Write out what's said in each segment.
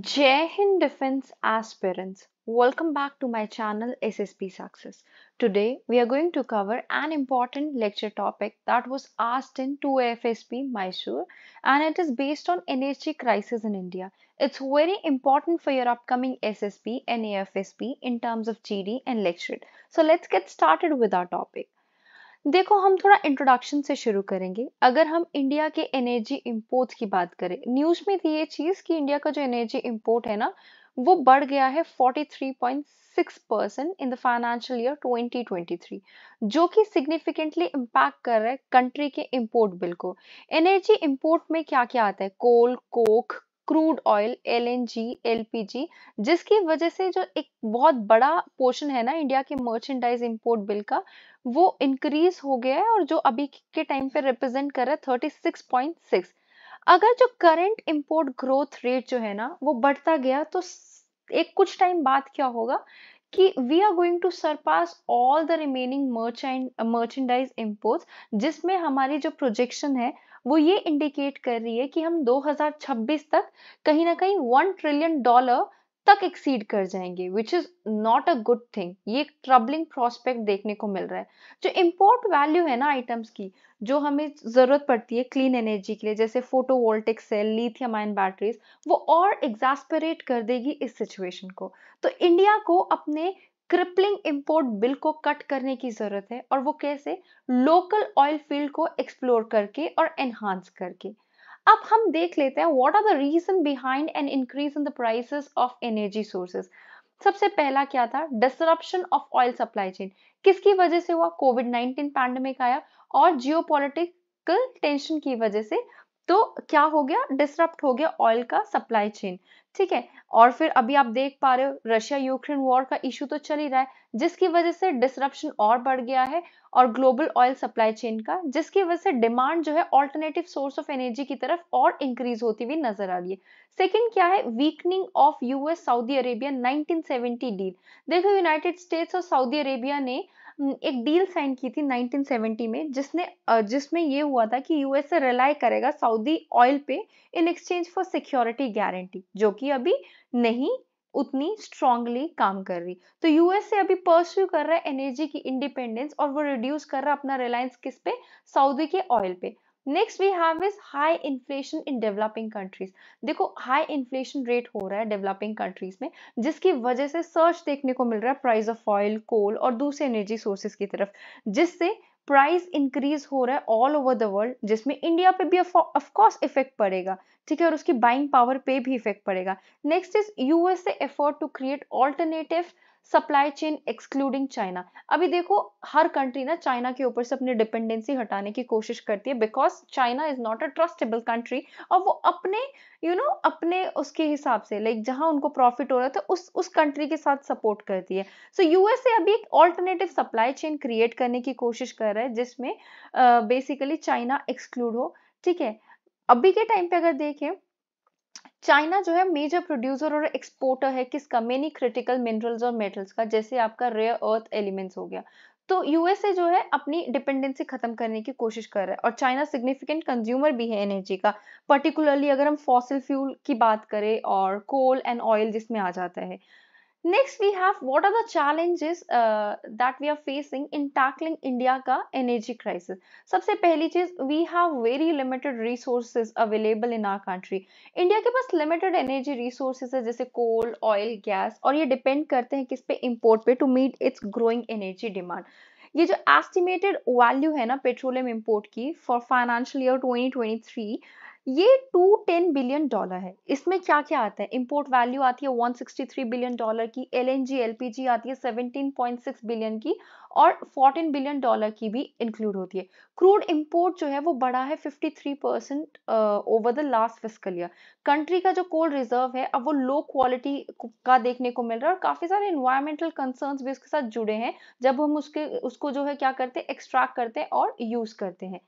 Jai Hind Defense Aspirants, welcome back to my channel SSP Success. Today we are going to cover an important lecture topic that was asked in 2AFSP Mysore and it is based on NHG crisis in India. It's very important for your upcoming SSP and AFSP in terms of GD and lecture. So let's get started with our topic. देखो हम थोड़ा introduction से शुरू करेंगे अगर हम India के energy import की बात करें न्यूज में थी ये चीज कि इंडिया का जो एनर्जी इंपोर्ट है ना वो बढ़ गया है 43.6 percent in the financial year 2023 जो कि सिग्निफिकेंटली इम्पैक्ट कर रहा है कंट्री के इंपोर्ट बिल को एनर्जी इंपोर्ट में क्या क्या आता है coal coke crude oil LNG LPG जिसकी वजह से जो एक बहुत बड़ा पोर्शन है ना इंडिया के मर्चेंडाइज इंपोर्ट बिल का वो इंक्रीज हो गया है और जो अभी के टाइम पे रिप्रेजेंट कर रहा है 36.6 अगर जो करंट इंपोर्ट ग्रोथ रेट जो है ना वो बढ़ता गया तो एक कुछ टाइम बाद क्या होगा कि we are going to surpass all the remaining merchandise import जिसमें हमारी जो प्रोजेक्शन है वो ये इंडिकेट कर रही है कि हम 2026 तक कहीं ना कहीं वन ट्रिलियन डॉलर तक एक्सीड कर जाएंगे which is not a good thing ये एक ट्रबलिंग प्रोस्पेक्ट देखने को मिल रहा है जो इम्पोर्ट वैल्यू है ना आइटम्स की जो हमें जरूरत पड़ती है क्लीन एनर्जी के लिए जैसे voltaic cell lithium ion batteries वो और एग्जास्परेट कर देगी इस सिचुएशन को तो इंडिया को अपने क्रिपलिंग इम्पोर्ट बिल को कट करने की जरूरत है और वो कैसे लोकल ऑयल फील्ड को एक्सप्लोर करके और एनहांस करके अब हम देख लेते हैं what are the reason behind an increase in the prices of energy sources सबसे पहला क्या था disruption of oil supply chain किसकी वजह से हुआ कोविड 19 पैंडमिक आया और जियोपॉलिटिकल टेंशन की वजह से तो क्या हो गया डिसरप्ट हो गया ऑयल का सप्लाई चेन ठीक है और फिर अभी आप देख पा रहे हो रशिया यूक्रेन वॉर का इशू तो चल ही रहा है जिसकी वजह से डिसरप्शन और बढ़ गया है और ग्लोबल ऑयल सप्लाई चेन का जिसकी वजह से डिमांड जो है ऑल्टरनेटिव सोर्स ऑफ एनर्जी की तरफ और इंक्रीज होती हुई नजर आ रही है सेकंड क्या है weakening of US Saudi Arabia 1970 deal देखो यूनाइटेड स्टेट्स और सऊदी अरेबिया ने एक डील साइन की थी 1970 में जिसने जिसमें ये हुआ था कि यूएसए रिलाई करेगा सऊदी ऑयल पे in exchange for security guarantee जो कि अभी नहीं उतनी स्ट्रांगली काम कर रही तो यूएसए अभी परस्यू कर रहा है एनर्जी की इंडिपेंडेंस और वो रिड्यूस कर रहा है अपना रिलायंस किस पे सऊदी के ऑयल पे next we have is high inflation in developing countries देखो हाई इन्फ्लेशन रेट हो रहा है डेवलपिंग कंट्रीज में जिसकी वजह से सर्च देखने को मिल रहा है प्राइस ऑफ ऑयल कोल और दूसरे एनर्जी सोर्सेज की तरफ जिससे प्राइस इंक्रीज हो रहा है ऑल ओवर द वर्ल्ड जिसमें इंडिया पे भी ऑफकोर्स इफेक्ट पड़ेगा ठीक है और उसकी बाइंग पावर पे भी इफेक्ट पड़ेगा next is USA effort to create alternative supply chain excluding China अभी देखो हर कंट्री ना चाइना के ऊपर से अपनी डिपेंडेंसी हटाने की कोशिश करती है because China is not a trustable country और वो अपने यू you नो know, अपने उसके हिसाब से लाइक जहां उनको प्रॉफिट हो रहा था तो उस उस कंट्री के साथ सपोर्ट करती है सो so, यूएसए अभी एक ऑल्टरनेटिव सप्लाई चेन क्रिएट करने की कोशिश कर रहा है जिसमें बेसिकली चाइना एक्सक्लूड हो ठीक है अभी के टाइम पे अगर देखें चाइना जो है मेजर प्रोड्यूसर और एक्सपोर्टर है किसका मेनी क्रिटिकल मिनरल्स और मेटल्स का जैसे आपका रेयर अर्थ एलिमेंट्स हो गया तो यूएसए जो है अपनी डिपेंडेंसी खत्म करने की कोशिश कर रहा है और चाइना सिग्निफिकेंट कंज्यूमर भी है एनर्जी का पर्टिकुलरली अगर हम फॉसिल फ्यूल की बात करें और कोल एंड ऑयल जिसमें आ जाता है next we have what are the challenges that we are facing in tackling India का एनर्जी क्राइसिस सबसे पहली चीज we have very limited resources available in our country India के पास लिमिटेड एनर्जी रिसोर्सेज है जैसे कोल ऑयल गैस और ये डिपेंड करते हैं किस पे इम्पोर्ट पे to meet its growing energy demand ये जो एस्टिमेटेड वैल्यू है ना पेट्रोलियम इम्पोर्ट की फॉर फाइनेंशियल ईयर 2023 ये टू टेन बिलियन डॉलर है इसमें क्या क्या आता है इंपोर्ट वैल्यू आती है 163 बिलियन डॉलर की एल एलपीजी आती है 17.6 बिलियन की और 14 बिलियन डॉलर की भी इंक्लूड होती है क्रूड इंपोर्ट जो है वो बढ़ा है 53 percent over the last fiscal year country का जो कोल रिजर्व है अब वो लो क्वालिटी का देखने को मिल रहा है और काफी सारे इन्वायरमेंटल कंसर्न भी उसके साथ जुड़े हैं जब हम उसके उसको जो है क्या करते हैं एक्सट्रैक्ट करते हैं और यूज करते हैं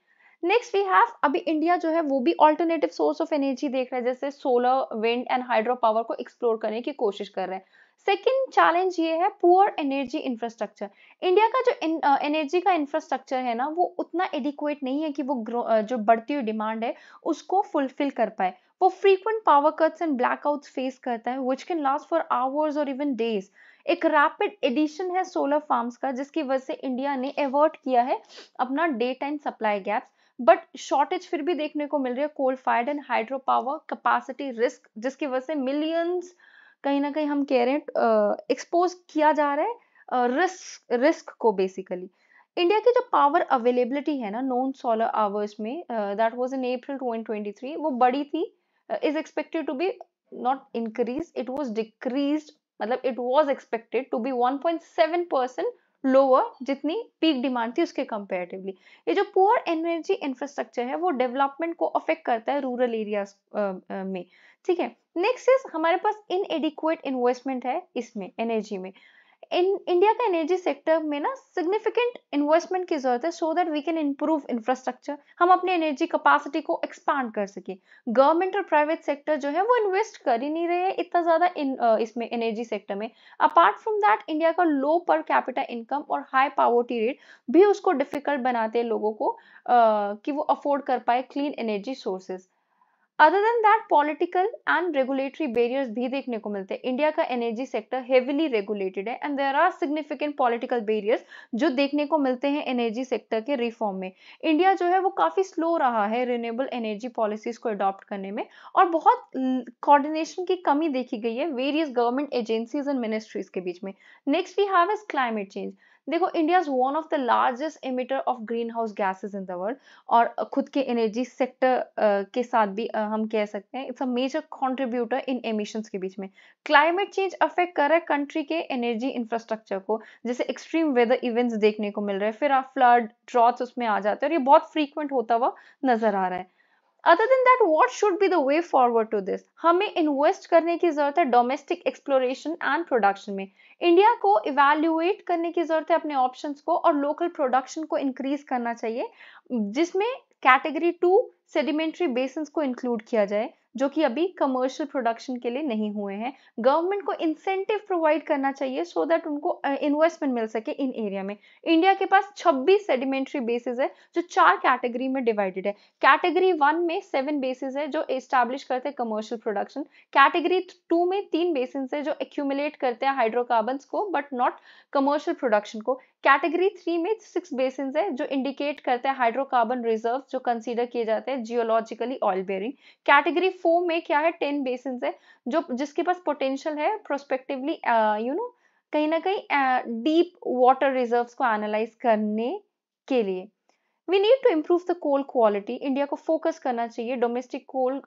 नेक्स्ट वी हैव अभी इंडिया जो है वो भी ऑल्टरनेटिव सोर्स ऑफ एनर्जी देख रहे हैं जैसे solar wind and hydro power को एक्सप्लोर करने की कोशिश कर रहे हैं सेकेंड चैलेंज ये है पुअर एनर्जी इंफ्रास्ट्रक्चर इंडिया का जो एनर्जी का इंफ्रास्ट्रक्चर है ना वो उतना एडिक्वेट नहीं है कि वो जो बढ़ती हुई डिमांड है उसको फुलफिल कर पाए वो frequent power cuts and blackouts face करता है which can last for hours और इवन डेज एक रैपिड एडिशन है सोलर फार्म्स का जिसकी वजह से इंडिया ने एवर्ट किया है अपना daytime supply gaps but shortage फिर भी देखने को मिल रही है coal fired and hydro power capacity risk जिसकी वजह से मिलियंस कहीं ना कहीं हम कह रहे हैं एक्सपोज किया जा रहा है रिस्क रिस्क को बेसिकली इंडिया की जो पावर अवेलेबिलिटी है ना नॉन सोलर आवर्स में दैट वाज इन अप्रैल 2023 वो बड़ी थी is expected to be not increase it was decrease मतलब it was expected to be 1.7 percent lower जितनी पीक डिमांड थी उसके कंपेरेटिवली ये जो पुअर एनर्जी इंफ्रास्ट्रक्चर है वो डेवलपमेंट को अफेक्ट करता है रूरल एरियाज में ठीक है नेक्स्ट इज हमारे पास इन एडिक्वेट इन्वेस्टमेंट है इसमें एनर्जी में इन इंडिया का एनर्जी सेक्टर में ना सिग्निफिकेंट इन्वेस्टमेंट की जरूरत है so that we can improve infrastructure हम अपनी एनर्जी कैपेसिटी को एक्सपांड कर सके गवर्नमेंट और प्राइवेट सेक्टर जो है वो इन्वेस्ट कर ही नहीं रहे हैं इतना ज़्यादा इसमें एनर्जी सेक्टर में अपार्ट फ्रॉम दैट इंडिया का लो पर कैपिटल इनकम और हाई पावर्टी रेट भी उसको डिफिकल्ट बनाते हैं लोगों को uh, कि वो अफोर्ड कर पाए clean energy sources other than that political and regulatory barriers भी देखने को मिलते हैं इंडिया का एनर्जी सेक्टर हेविली रेगुलेटेड है and there are significant political barriers जो देखने को मिलते हैं एनर्जी सेक्टर के रिफॉर्म में इंडिया जो है वो काफ़ी स्लो रहा है रिन्यूएबल एनर्जी पॉलिसीज को अडॉप्ट करने में और बहुत कोऑर्डिनेशन की कमी देखी गई है various government agencies and ministries के बीच में next we have is climate change देखो India is one of the largest emitter of green house gases in the world और खुद के एनर्जी सेक्टर के साथ भी हम कह सकते हैं it's a major contributor in emissions के बीच में क्लाइमेट चेंज अफेक्ट कर रहा है कंट्री के एनर्जी इंफ्रास्ट्रक्चर को जैसे एक्सट्रीम वेदर इवेंट्स देखने को मिल रहे हैं फिर आप फ्लड ड्रॉट्स उसमें आ जाते हैं और ये बहुत फ्रीक्वेंट होता हुआ नजर आ रहा है other than that what should be the way forward to this हमें इन्वेस्ट करने की जरूरत है डोमेस्टिक एक्सप्लोरेशन एंड प्रोडक्शन में इंडिया को इवेल्युएट करने की जरूरत है अपने ऑप्शन को और लोकल प्रोडक्शन को इंक्रीज करना चाहिए जिसमें कैटेगरी टू सेडिमेंट्री बेसन को इंक्लूड किया जाए जो कि अभी कमर्शियल प्रोडक्शन के लिए नहीं हुए हैं गवर्नमेंट को इंसेंटिव प्रोवाइड करना चाहिए सो so दैट उनको इन्वेस्टमेंट मिल सके इन एरिया में इंडिया के पास 26 सेडिमेंट्री बेसिस है जो चार कैटेगरी में डिवाइडेड है कैटेगरी वन में सेवन बेसिस है जो एस्टैब्लिश करते हैं कमर्शियल प्रोडक्शन कैटेगरी टू में तीन बेसिस है जो एक्यूमुलेट करते हैं हाइड्रोकार्बन को बट नॉट कमर्शियल प्रोडक्शन को कैटेगरी थ्री में सिक्स बेसिन है जो इंडिकेट करते हैं हाइड्रोकार्बन रिजर्व जो कंसीडर किए जाते हैं geologically oil bearing category four में क्या है टेन बेसिन है जो जिसके पास पोटेंशियल है प्रोस्पेक्टिवली यू नो कहीं ना कहीं डीप वाटर रिजर्व को एनालाइज करने के लिए we need to improve the coal quality India को फोकस करना चाहिए डोमेस्टिक कोल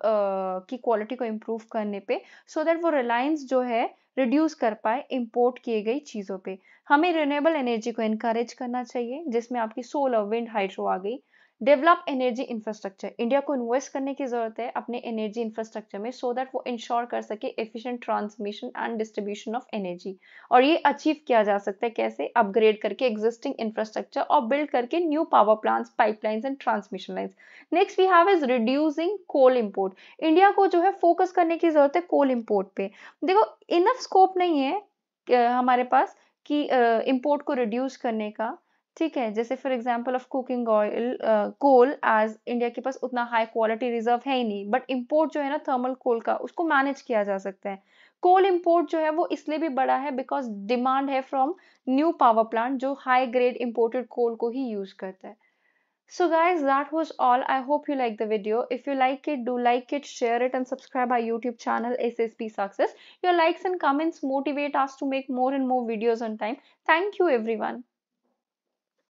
की क्वालिटी को इम्प्रूव करने पे सो so दैट वो रिलायंस जो है रिड्यूस कर पाए इम्पोर्ट किए गई चीज़ों पे हमें रिन्यूएबल एनर्जी को इनक्रेज करना चाहिए जिसमें आपकी सोलर विंड हाइड्रो आ गई डेवलप एनर्जी इंफ्रास्ट्रक्चर इंडिया को इन्वेस्ट करने की जरूरत है अपने एनर्जी इंफ्रास्ट्रक्चर में सो so दैट वो इंश्योर कर सके efficient transmission and distribution of energy और ये अचीव किया जा सकता है कैसे अपग्रेड करके एग्जिस्टिंग इंफ्रास्ट्रक्चर और बिल्ड करके new power plants pipelines and transmission lines next we have is reducing coal import India को जो है फोकस करने की जरूरत है कोल इम्पोर्ट पे देखो इनफ स्कोप नहीं है हमारे पास कि इम्पोर्ट uh, को रिड्यूस करने का ठीक है जैसे for example of cooking oil coal as India के पास उतना हाई क्वालिटी रिजर्व है ही नहीं बट इम्पोर्ट जो है ना थर्मल कोल का उसको मैनेज किया जा सकता है कोल इम्पोर्ट जो है वो इसलिए भी बड़ा है बिकॉज डिमांड है फ्रॉम न्यू पावर प्लांट जो हाई ग्रेड इम्पोर्टेड कोल को ही यूज करता है so guys that was all I hope you like the video if you like it do like it share it and subscribe I YouTube channel S S P success your likes and comments motivate us to make more and more videos on time thank you every one